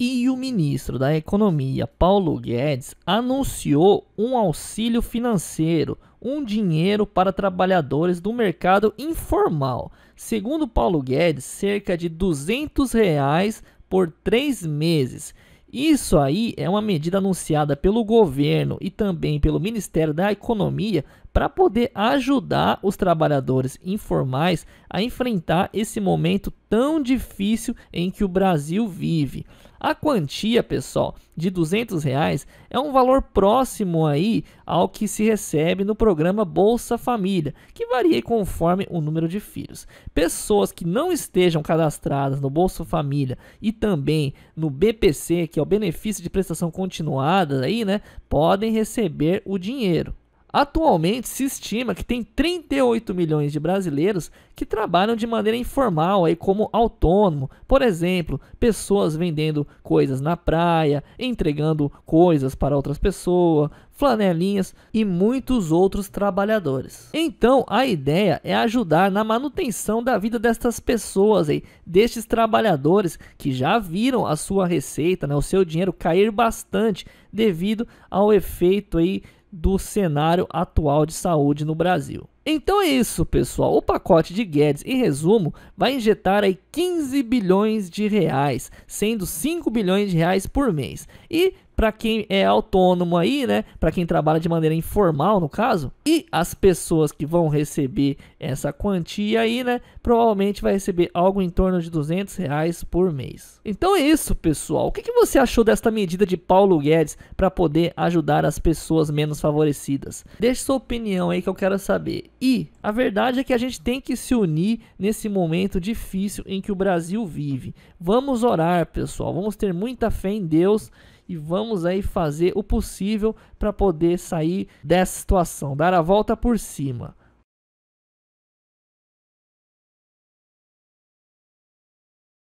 e o ministro da Economia, Paulo Guedes, anunciou um auxílio financeiro, um dinheiro para trabalhadores do mercado informal. Segundo Paulo Guedes, cerca de 200 reais por três meses. Isso aí é uma medida anunciada pelo governo e também pelo Ministério da Economia para poder ajudar os trabalhadores informais a enfrentar esse momento tão difícil em que o Brasil vive. A quantia, pessoal, de 200 reais é um valor próximo aí ao que se recebe no programa Bolsa Família, que varia conforme o número de filhos. Pessoas que não estejam cadastradas no Bolsa Família e também no BPC, que é o benefício de prestação continuada aí, né, podem receber o dinheiro. Atualmente se estima que tem 38 milhões de brasileiros que trabalham de maneira informal aí como autônomo, por exemplo, pessoas vendendo coisas na praia, entregando coisas para outras pessoas, flanelinhas e muitos outros trabalhadores. Então, a ideia é ajudar na manutenção da vida destas pessoas aí, destes trabalhadores que já viram a sua receita, né, o seu dinheiro cair bastante devido ao efeito aí do cenário atual de saúde no Brasil. Então é isso, pessoal. O pacote de Guedes, em resumo, vai injetar aí 15 bilhões de reais, sendo 5 bilhões de reais por mês. E para quem é autônomo aí, né, para quem trabalha de maneira informal, no caso, e as pessoas que vão receber essa quantia aí, né, provavelmente vai receber algo em torno de 200 reais por mês. Então é isso, pessoal. O que, que você achou desta medida de Paulo Guedes para poder ajudar as pessoas menos favorecidas? Deixe sua opinião aí que eu quero saber. E a verdade é que a gente tem que se unir nesse momento difícil em que o Brasil vive. Vamos orar, pessoal. Vamos ter muita fé em Deus e vamos aí fazer o possível para poder sair dessa situação, dar a volta por cima.